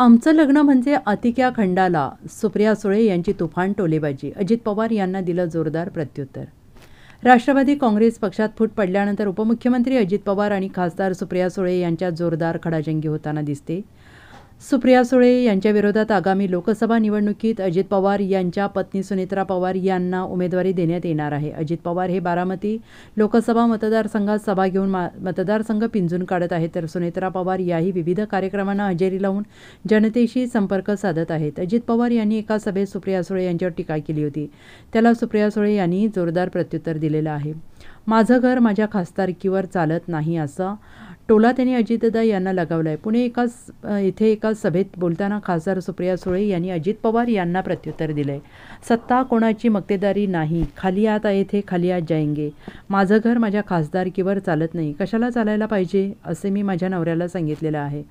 आमचं लग्न म्हणजे अतिक्या खंडाला सुप्रिया सुळे यांची तुफान टोलेबाजी अजित पवार यांना दिलं जोरदार प्रत्युत्तर राष्ट्रवादी काँग्रेस पक्षात फूट पडल्यानंतर उपमुख्यमंत्री अजित पवार आणि खासदार सुप्रिया सुळे यांच्यात जोरदार खडाजंगी होताना दिसते सुप्रिया सुळे यांच्याविरोधात आगामी लोकसभा निवडणुकीत अजित पवार यांच्या पत्नी सुनेत्रा पवार यांना उमेदवारी देण्यात येणार आहे अजित पवार हे बारामती लोकसभा मतदारसंघात सभा घेऊन मतदारसंघ पिंजून काढत आहेत तर सुनेत्रा पवार याही विविध कार्यक्रमांना हजेरी लावून जनतेशी संपर्क साधत आहेत अजित पवार यांनी एका सभेत सुप्रिया सुळे यांच्यावर टीका केली होती त्याला सुप्रिया सुळे यांनी जोरदार प्रत्युत्तर दिलेलं आहे माझं घर माझ्या खासदारकीवर चालत नाही असं टोला त्यांनी अजितदा यांना लगावला आहे पुणे एका इथे एका सभेत बोलताना खासदार सुप्रिया सुळे यांनी अजित पवार यांना प्रत्युत्तर दिले सत्ता कोणाची मक्तेदारी नाही खाली आत आहे ते खाली आत जायंगे माझं घर माझ्या खासदारकीवर चालत नाही कशाला चालायला पाहिजे असे मी माझ्या नवऱ्याला सांगितलेलं आहे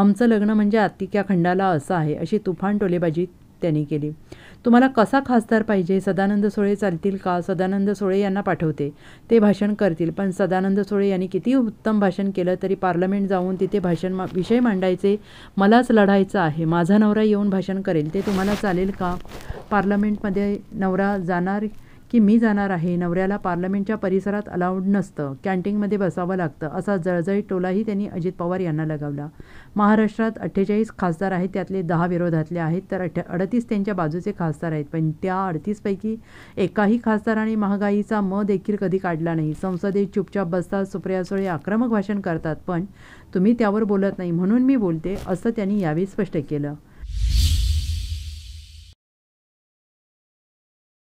आमचं लग्न म्हणजे आत्तिक्या खंडाला असं आहे अशी तुफान टोलेबाजी त्यांनी केली तुम्हाला कसा खासदार पाहिजे सदानंद सोळे चालतील का सदानंद सोळे यांना पाठवते ते भाषण करतील पण सदानंद सोळे यांनी किती उत्तम भाषण केलं तरी पार्लमेंट जाऊन तिथे भाषण मा विषय मांडायचे मलाच लढायचं आहे माझा नवरा येऊन भाषण करेल ते तुम्हाला चालेल का पार्लमेंटमध्ये नवरा जाणार की मी जाणार आहे नवऱ्याला पार्लमेंटच्या परिसरात अलाउड नसतं कॅन्टीनमध्ये बसावं लागतं असा जळजळी टोलाही त्यांनी अजित पवार यांना लगावला महाराष्ट्रात अठ्ठेचाळीस खासदार आहेत त्यातले दहा विरोधातले आहेत तर अठ अडतीस त्यांच्या बाजूचे खासदार आहेत पण त्या अडतीसपैकी एकाही खासदाराने महागाईचा म देखील कधी काढला नाही संसदेत चुपचाप बसतात सुप्रिया सुळे आक्रमक भाषण करतात पण तुम्ही त्यावर बोलत नाही म्हणून मी बोलते असं त्यांनी यावेळी स्पष्ट केलं